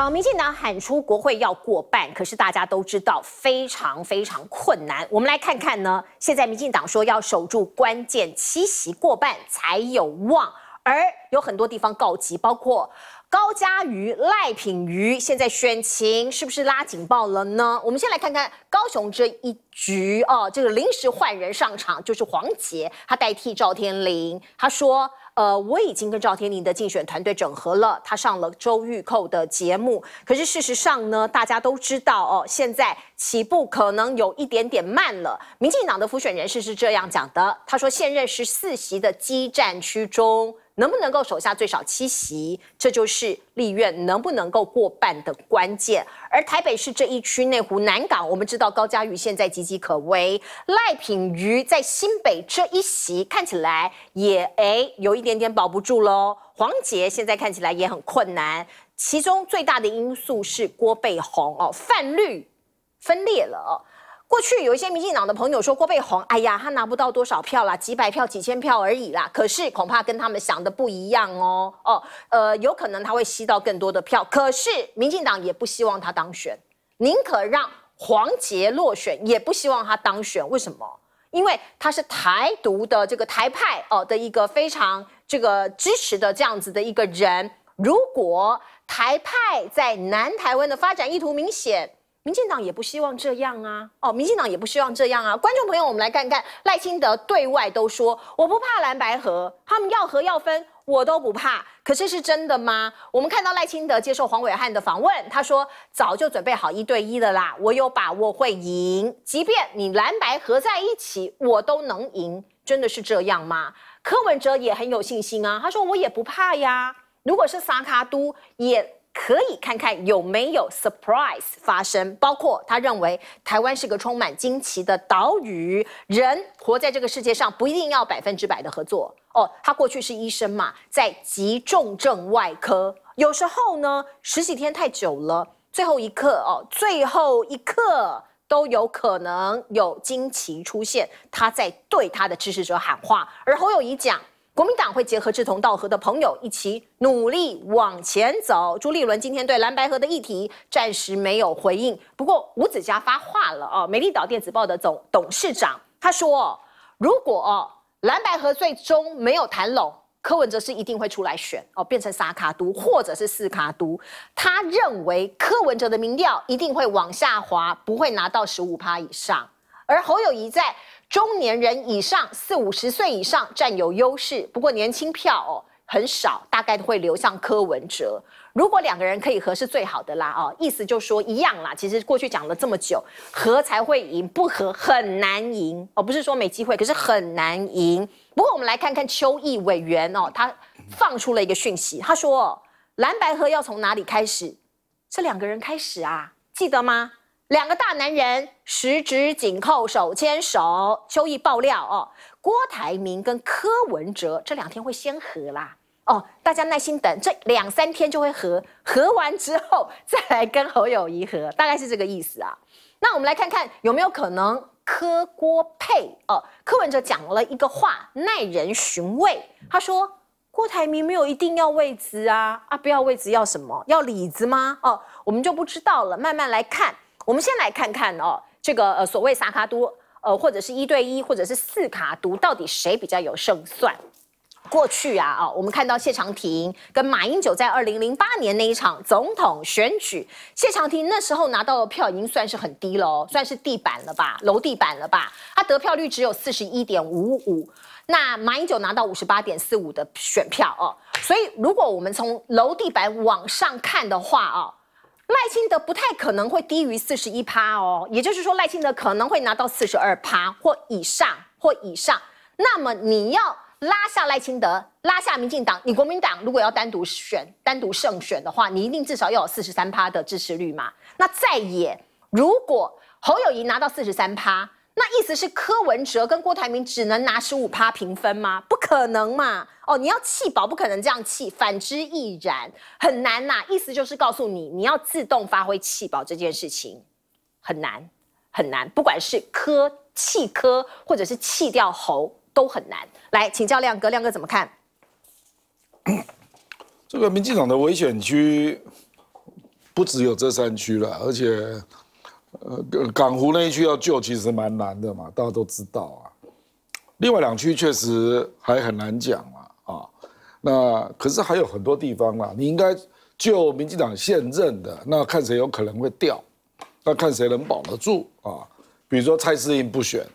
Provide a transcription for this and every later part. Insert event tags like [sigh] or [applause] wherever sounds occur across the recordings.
好，民进党喊出国会要过半，可是大家都知道非常非常困难。我们来看看呢，现在民进党说要守住关键七席过半才有望，而有很多地方告急，包括高嘉瑜、赖品瑜，现在选情是不是拉警报了呢？我们先来看看高雄这一局哦，这个临时换人上场就是黄杰，他代替赵天麟，他说。呃，我已经跟赵天麟的竞选团队整合了，他上了周玉蔻的节目。可是事实上呢，大家都知道哦，现在起步可能有一点点慢了。民进党的辅选人士是这样讲的，他说：现任十四席的激战区中。能不能够守下最少七席，这就是立院能不能够过半的关键。而台北市这一区内湖、南港，我们知道高嘉瑜现在岌岌可危，赖品瑜在新北这一席看起来也哎有一点点保不住喽。黄杰现在看起来也很困难，其中最大的因素是郭背宏哦，泛绿分裂了。过去有一些民进党的朋友说郭背洪，哎呀，他拿不到多少票啦，几百票、几千票而已啦。可是恐怕跟他们想的不一样哦，哦，呃，有可能他会吸到更多的票。可是民进党也不希望他当选，宁可让黄杰落选，也不希望他当选。为什么？因为他是台独的这个台派哦的一个非常这个支持的这样子的一个人。如果台派在南台湾的发展意图明显。民进党也不希望这样啊！哦，民进党也不希望这样啊！观众朋友，我们来看看赖清德对外都说：“我不怕蓝白合，他们要合要分，我都不怕。”可这是真的吗？我们看到赖清德接受黄伟汉的访问，他说：“早就准备好一对一的啦，我有把握会赢，即便你蓝白合在一起，我都能赢。”真的是这样吗？柯文哲也很有信心啊，他说：“我也不怕呀，如果是萨卡都也。”可以看看有没有 surprise 发生，包括他认为台湾是个充满惊奇的岛屿。人活在这个世界上，不一定要百分之百的合作。哦，他过去是医生嘛，在急重症外科，有时候呢，十几天太久了，最后一刻哦，最后一刻都有可能有惊奇出现。他在对他的支持者喊话，而侯友谊讲。国民党会结合志同道合的朋友一起努力往前走。朱立伦今天对蓝白河的议题暂时没有回应，不过吴子嘉发话了哦，美丽岛电子报的总董事长他说，如果蓝白河最终没有谈拢，柯文哲是一定会出来选哦，变成三卡都或者是四卡都。他认为柯文哲的民调一定会往下滑，不会拿到十五趴以上。而侯友谊在。中年人以上，四五十岁以上占有优势。不过年轻票哦很少，大概会流向柯文哲。如果两个人可以合，是最好的啦。哦，意思就说一样啦。其实过去讲了这么久，合才会赢，不合很难赢。哦，不是说没机会，可是很难赢。不过我们来看看邱毅委员哦，他放出了一个讯息，他说蓝白合要从哪里开始？这两个人开始啊？记得吗？两个大男人十指紧扣，手牵手。邱毅爆料哦，郭台铭跟柯文哲这两天会先和啦哦，大家耐心等，这两三天就会和，和完之后再来跟侯友谊和，大概是这个意思啊。那我们来看看有没有可能柯郭配哦？柯文哲讲了一个话耐人寻味，他说郭台铭没有一定要位置啊啊，不要位置要什么？要里子吗？哦，我们就不知道了，慢慢来看。我们先来看看哦，这个呃所谓萨卡都，呃或者是一对一，或者是四卡读，到底谁比较有胜算？过去啊，啊我们看到谢长廷跟马英九在二零零八年那一场总统选举，谢长廷那时候拿到的票已经算是很低了，算是地板了吧，楼地板了吧？他得票率只有四十一点五五，那马英九拿到五十八点四五的选票哦。所以如果我们从楼地板往上看的话啊。赖清德不太可能会低于四十一趴哦，也就是说赖清德可能会拿到四十二趴或以上或以上。那么你要拉下赖清德，拉下民进党，你国民党如果要单独选、单独胜选的话，你一定至少要有四十三趴的支持率嘛？那再也如果侯友谊拿到四十三趴。那意思是柯文哲跟郭台铭只能拿十五趴平分吗？不可能嘛！哦，你要气保不可能这样气，反之亦然，很难呐。意思就是告诉你，你要自动发挥气保这件事情很难，很难。不管是磕、气科或者是气掉喉都很难。来，请教亮哥，亮哥怎么看？这个民进党的危险区不只有这三区了，而且。呃，港湖那一区要救，其实蛮难的嘛，大家都知道啊。另外两区确实还很难讲嘛，啊，那可是还有很多地方啊。你应该救民进党现任的，那看谁有可能会掉，那看谁能保得住啊。比如说蔡适应不选，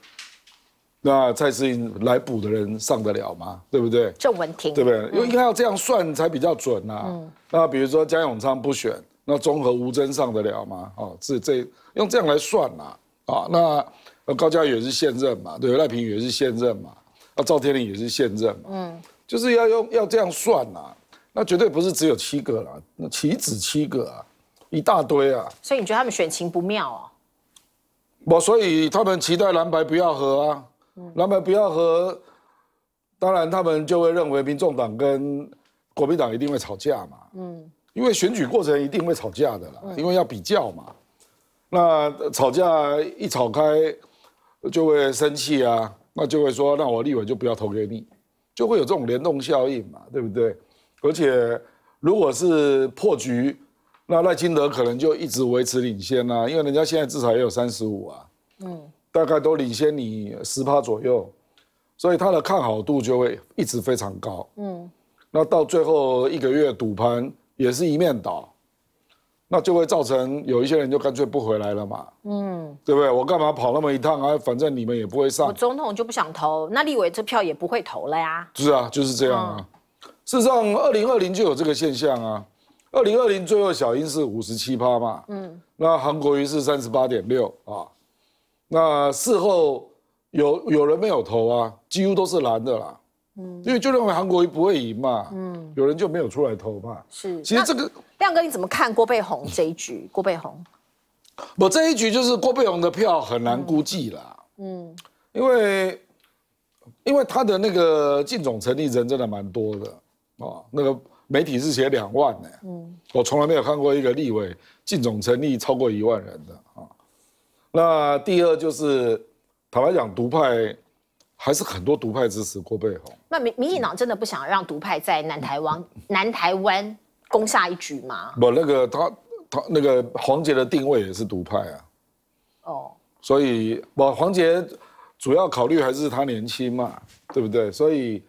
那蔡适应来补的人上得了吗？对不对？郑文廷，对不对？因为应该要这样算才比较准呐。嗯。那比如说江永昌不选。那综合无真上得了吗？哦，这这用这样来算啦。啊，那高嘉也是现任嘛？对，赖平也是现任嘛？那赵天麟也是现任嘛？嗯，就是要用要这样算啦。那绝对不是只有七个了，那岂止七个啊，一大堆啊。所以你觉得他们选情不妙哦？不，所以他们期待蓝白不要和啊，蓝白不要和，当然他们就会认为民众党跟国民党一定会吵架嘛。嗯。因为选举过程一定会吵架的啦，因为要比较嘛。那吵架一吵开，就会生气啊，那就会说，那我立委就不要投给你，就会有这种联动效应嘛，对不对？而且如果是破局，那赖清德可能就一直维持领先啊，因为人家现在至少也有三十五啊，嗯，大概都领先你十趴左右，所以他的看好度就会一直非常高，嗯。那到最后一个月赌盘。也是一面倒，那就会造成有一些人就干脆不回来了嘛。嗯，对不对？我干嘛跑那么一趟啊？反正你们也不会上。我总统就不想投，那立委这票也不会投了呀。是啊，就是这样啊。事实上，二零二零就有这个现象啊。二零二零最后小英是五十七趴嘛。嗯。那韩国瑜是三十八点六啊。那事后有有人没有投啊？几乎都是蓝的啦。因为就认为韩国不会赢嘛，嗯，有人就没有出来投嘛。是，其实这个亮哥你怎么看郭背红这一局？[laughs] 郭背红，我这一局就是郭背红的票很难估计啦。嗯，因为因为他的那个进总成立人真的蛮多的啊，那个媒体是写两万呢。嗯，我从来没有看过一个立委进总成立超过一万人的啊。那第二就是，坦白讲，独派。还是很多独派支持郭背宏。那民民进党真的不想让独派在南台湾 [laughs] 南台湾攻下一局吗？不，那个他他那个黄杰的定位也是独派啊。哦。所以我黄杰主要考虑还是他年轻嘛，对不对？所以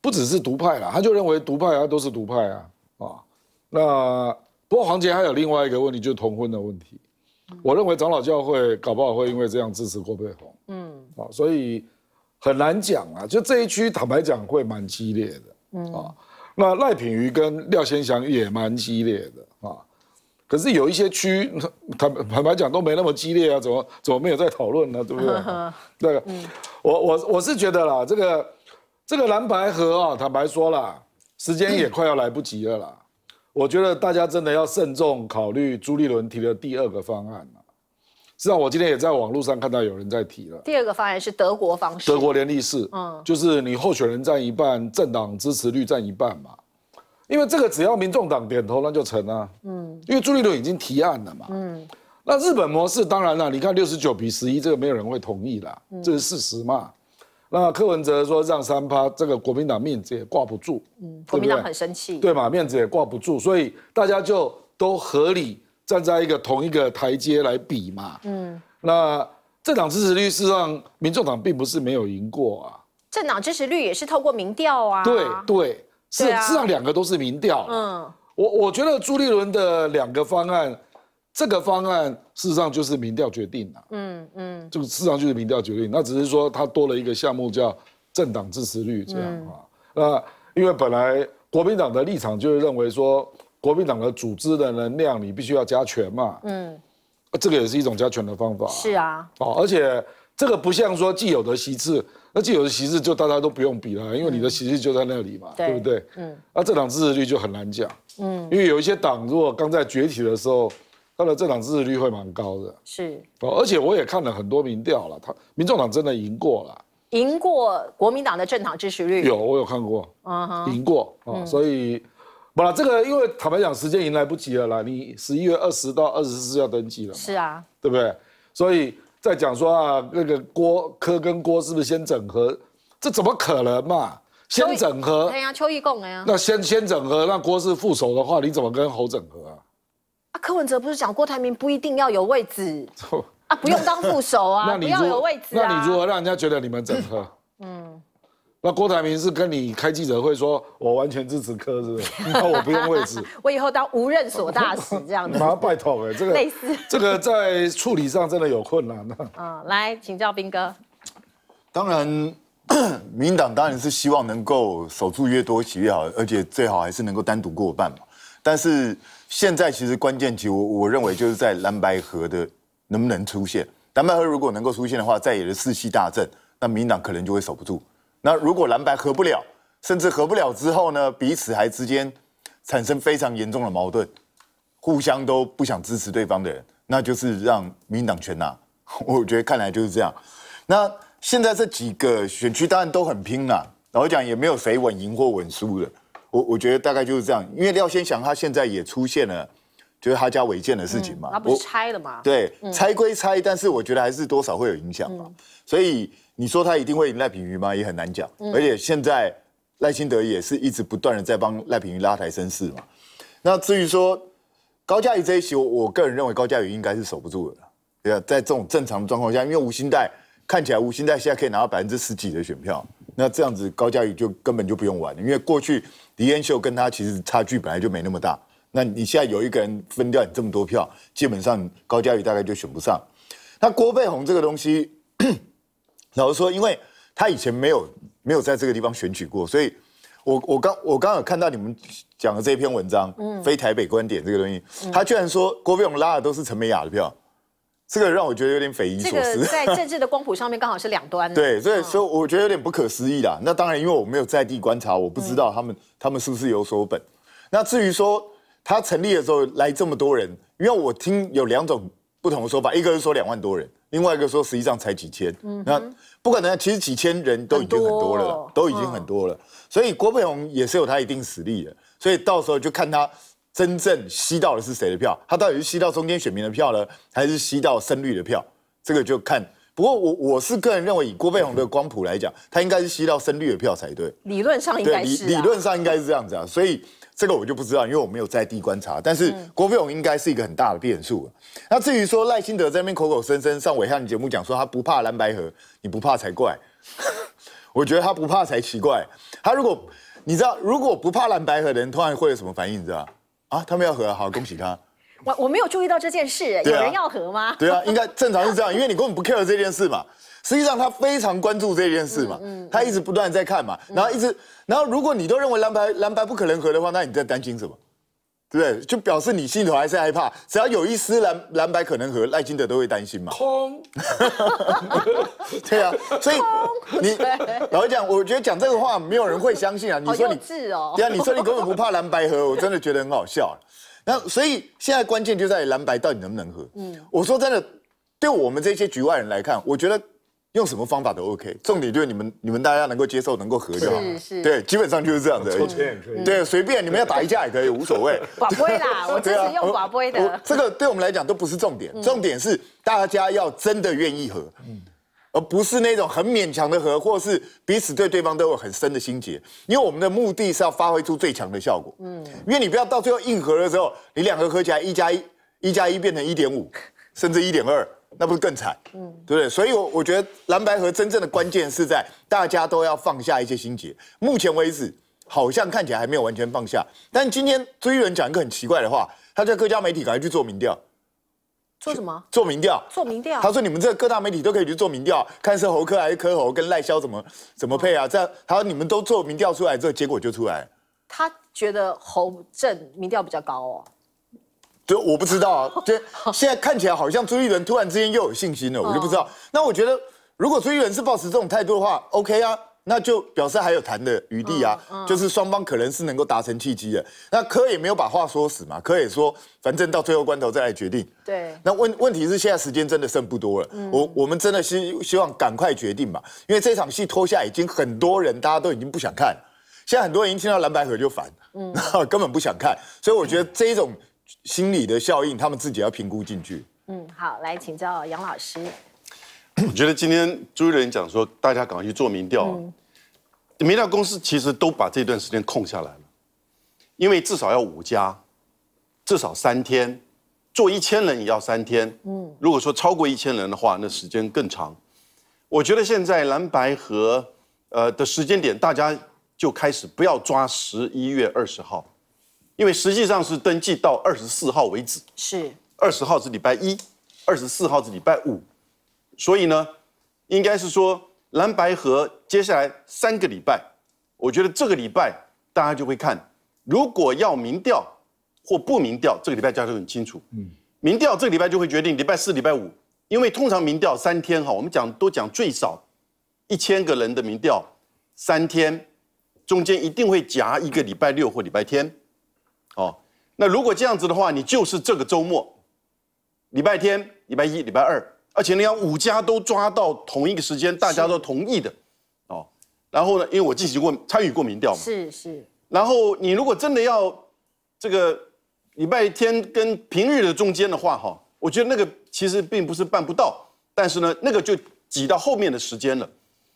不只是独派啦，他就认为独派啊都是独派啊啊。那不过黄杰还有另外一个问题，就同婚的问题。我认为长老教会搞不好会因为这样支持郭背宏。嗯。啊，所以。很难讲啊，就这一区，坦白讲会蛮激烈的，嗯啊，那赖品瑜跟廖先祥也蛮激烈的啊，可是有一些区，[laughs] 坦坦白讲都没那么激烈啊，怎么怎么没有在讨论呢，对不对？对，[laughs] 我我我是觉得啦，这个这个蓝白河啊，坦白说了，时间也快要来不及了啦，我觉得大家真的要慎重考虑朱立伦提的第二个方案实际上，我今天也在网络上看到有人在提了。第二个方案是德国方式，德国联立式，嗯，就是你候选人占一半，政党支持率占一半嘛。因为这个只要民众党点头那就成啊，嗯，因为朱立伦已经提案了嘛，嗯。那日本模式当然了，你看六十九比十一，这个没有人会同意啦，这是事实嘛。那柯文哲说让三趴，这个国民党面子也挂不住，嗯，国民党很生气，对嘛，面子也挂不住，所以大家就都合理。站在一个同一个台阶来比嘛，嗯，那政党支持率事实上，民众党并不是没有赢过啊。政党支持率也是透过民调啊。对对，是事实上两个都是民调。嗯，我我觉得朱立伦的两个方案，这个方案事实上就是民调决定的。嗯嗯，这个事实上就是民调决定，那只是说他多了一个项目叫政党支持率这样啊。那因为本来国民党的立场就是认为说。国民党的组织的能量，你必须要加权嘛？嗯，这个也是一种加权的方法。是啊，哦，而且这个不像说既有的席次，那既有的席次就大家都不用比了，因为你的席次就在那里嘛，对不对？嗯，那政党支持率就很难讲。嗯，因为有一些党如果刚在崛起的时候，他的政党支持率会蛮高的。是哦，而且我也看了很多民调了，他民众党真的赢过了，赢过国民党的政党支持率。有，我有看过，嗯，赢过所以。不了，这个因为坦白讲，时间已经来不及了啦。你十一月二十到二十四要登记了，是啊，对不对？所以在讲说啊，那个郭科跟郭是不是先整合？这怎么可能嘛？先整合，呀，秋意共呀。那先先整合，那郭是副手的话，你怎么跟侯整合啊？啊，柯文哲不是讲郭台铭不一定要有位置，啊，不用当副手啊，[laughs] 要有位置。那你如何让人家觉得你们整合？嗯。那郭台铭是跟你开记者会说，我完全支持柯，是不是？[laughs] 那我不用位置，[laughs] 我以后当无任所大使这样子。麻 [laughs] 烦拜托哎，这个类似这个在处理上真的有困难了。啊，来请教兵哥。当然，[coughs] 民党当然是希望能够守住越多席越好，而且最好还是能够单独过半嘛。但是现在其实关键期，我我认为就是在蓝白河的能不能出现。蓝白河如果能够出现的话，在也的士气大振，那民党可能就会守不住。那如果蓝白合不了，甚至合不了之后呢，彼此还之间产生非常严重的矛盾，互相都不想支持对方的人，那就是让民党全拿。[laughs] 我觉得看来就是这样。那现在这几个选区当然都很拼呐，老实讲也没有谁稳赢或稳输的。我我觉得大概就是这样，因为廖先祥他现在也出现了，就是他家违建的事情嘛，他不是拆了吗？对，拆归拆，但是我觉得还是多少会有影响嘛。所以。你说他一定会赖品瑜吗？也很难讲，而且现在赖清德也是一直不断的在帮赖品瑜拉抬身势嘛。那至于说高嘉瑜这一席，我个人认为高嘉瑜应该是守不住了。对啊，在这种正常的状况下，因为吴欣岱看起来吴欣岱现在可以拿到百分之十几的选票，那这样子高嘉瑜就根本就不用玩，了，因为过去李彦秀跟他其实差距本来就没那么大。那你现在有一个人分掉你这么多票，基本上高嘉瑜大概就选不上。那郭佩宏这个东西。然后说，因为他以前没有没有在这个地方选举过，所以，我我刚我刚好看到你们讲的这篇文章，嗯，非台北观点这个东西，他居然说郭飞勇拉的都是陈美雅的票，这个让我觉得有点匪夷所思。这个在 [laughs] 政治的光谱上面刚好是两端。对，所以说我觉得有点不可思议啦。那当然，因为我没有在地观察，我不知道他们他们是不是有所本。那至于说他成立的时候来这么多人，因为我听有两种不同的说法，一个是说两万多人。另外一个说，实际上才几千，那不可能。其实几千人都已经很多了，都已经很多了。所以郭佩鸿也是有他一定实力的。所以到时候就看他真正吸到的是谁的票，他到底是吸到中间选民的票呢，还是吸到深绿的票？这个就看。不过我我是个人认为，以郭佩鸿的光谱来讲，他应该是吸到深绿的票才对。理论上应该是。理理论上应该是这样子啊，所以。这个我就不知道，因为我没有在地观察。但是郭飞勇应该是一个很大的变数那至于说赖清德在那边口口声声上我下你节目讲说他不怕蓝白河，你不怕才怪。[laughs] 我觉得他不怕才奇怪。他如果你知道，如果不怕蓝白河的人，突然会有什么反应？你知道？啊，他们要和好，恭喜他。我我没有注意到这件事，有人要和吗？对啊，应该正常是这样，因为你根本不 care 这件事嘛。实际上他非常关注这件事嘛，他一直不断在看嘛，然后一直，然后如果你都认为蓝白蓝白不可能合的话，那你在担心什么？对不对？就表示你心头还是害怕，只要有一丝蓝蓝白可能和赖金德都会担心嘛。空，[laughs] 对啊，所以你老实讲，我觉得讲这个话没有人会相信啊。你理你哦。对啊，你说你根本不怕蓝白和，我真的觉得很好笑。然后，所以现在关键就在蓝白到底能不能和。嗯，我说真的，对我们这些局外人来看，我觉得。用什么方法都 OK，重点就是你们你们大家能够接受，能够合就是是，对，基本上就是这样子，抽签也可以，对，随便，你们要打一架也可以，无所谓，不会啦，我只用寡不会的，这个对我们来讲都不是重点，重点是大家要真的愿意和，嗯，而不是那种很勉强的和，或是彼此对对方都有很深的心结，因为我们的目的是要发挥出最强的效果，嗯，因为你不要到最后硬和的时候，你两个合起来一加一，一加一变成一点五，甚至一点二。那不是更惨，嗯，对不对？所以，我我觉得蓝白河真正的关键是在大家都要放下一些心结。目前为止，好像看起来还没有完全放下。但今天朱一伦讲一个很奇怪的话，他叫各家媒体赶快去做民调，做什么？做民调。做民调。他说你们这各大媒体都可以去做民调，看是侯科还是科侯跟赖萧怎么怎么配啊？这样他说你们都做民调出来之后，结果就出来。他觉得侯正民调比较高哦。就我不知道啊。就 [laughs] 现在看起来好像朱一伦突然之间又有信心了，我就不知道。那我觉得，如果朱一伦是保持这种态度的话，OK 啊，那就表示还有谈的余地啊，就是双方可能是能够达成契机的。那柯也没有把话说死嘛，柯也说，反正到最后关头再来决定。对。那问问题是现在时间真的剩不多了，我我们真的希希望赶快决定吧，因为这场戏拖下已经很多人，大家都已经不想看。现在很多人一听到蓝白合就烦，嗯，[laughs] 根本不想看。所以我觉得这一种。心理的效应，他们自己要评估进去。嗯，好，来请教杨老师。我觉得今天朱立伦讲说，大家赶快去做民调，民调公司其实都把这段时间空下来了，因为至少要五家，至少三天，做一千人也要三天。嗯，如果说超过一千人的话，那时间更长。我觉得现在蓝白和呃的时间点，大家就开始不要抓十一月二十号。因为实际上是登记到二十四号为止，是二十号是礼拜一，二十四号是礼拜五，所以呢，应该是说蓝白河接下来三个礼拜，我觉得这个礼拜大家就会看，如果要民调或不民调，这个礼拜大家都很清楚。嗯，民调这个礼拜就会决定礼拜四、礼拜五，因为通常民调三天哈，我们讲都讲最少一千个人的民调，三天中间一定会夹一个礼拜六或礼拜天。哦，那如果这样子的话，你就是这个周末，礼拜天、礼拜一、礼拜二，而且你要五家都抓到同一个时间，大家都同意的，哦。然后呢，因为我进行过参与过民调嘛，是是。然后你如果真的要这个礼拜天跟平日的中间的话，哈，我觉得那个其实并不是办不到，但是呢，那个就挤到后面的时间了。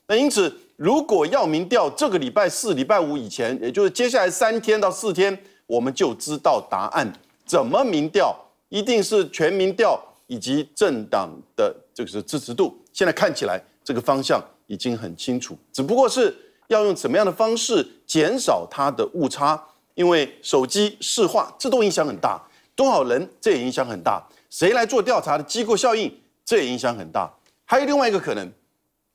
那因此，如果要民调，这个礼拜四、礼拜五以前，也就是接下来三天到四天。我们就知道答案，怎么民调一定是全民调以及政党的这个是支持度。现在看起来这个方向已经很清楚，只不过是要用什么样的方式减少它的误差，因为手机视化、自动影响很大，多少人这也影响很大，谁来做调查的机构效应这也影响很大。还有另外一个可能，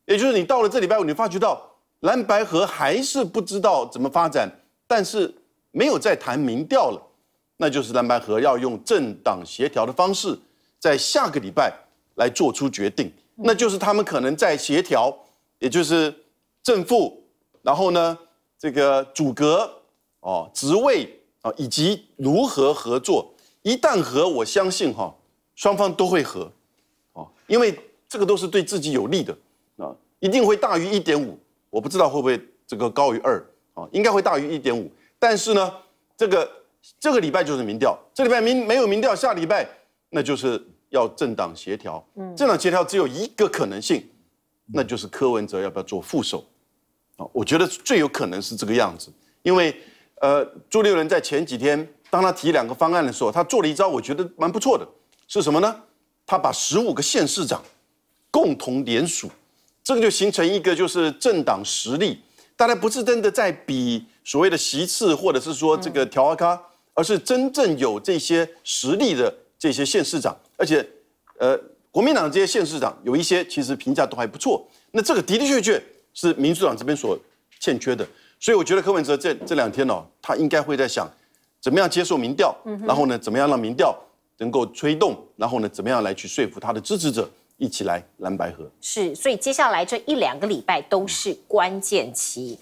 也就是你到了这礼拜五，你发觉到蓝白河还是不知道怎么发展，但是。没有再谈民调了，那就是蓝白合要用政党协调的方式，在下个礼拜来做出决定。那就是他们可能在协调，也就是正负，然后呢，这个主阁哦，职位啊，以及如何合作。一旦合，我相信哈，双方都会合，哦，因为这个都是对自己有利的啊，一定会大于一点五。我不知道会不会这个高于二啊，应该会大于一点五。但是呢，这个这个礼拜就是民调，这礼拜民没有民调，下礼拜那就是要政党协调。嗯，政党协调只有一个可能性，那就是柯文哲要不要做副手？啊，我觉得最有可能是这个样子，因为呃，朱立伦在前几天当他提两个方案的时候，他做了一招，我觉得蛮不错的，是什么呢？他把十五个县市长共同联署，这个就形成一个就是政党实力，大家不是真的在比。所谓的席次或者是说这个调阿卡，而是真正有这些实力的这些县市长，而且，呃，国民党这些县市长有一些其实评价都还不错，那这个的的确确是民主党这边所欠缺的，所以我觉得柯文哲这这两天哦，他应该会在想，怎么样接受民调，然后呢，怎么样让民调能够推动，然后呢，怎么样来去说服他的支持者一起来蓝白合。是，所以接下来这一两个礼拜都是关键期。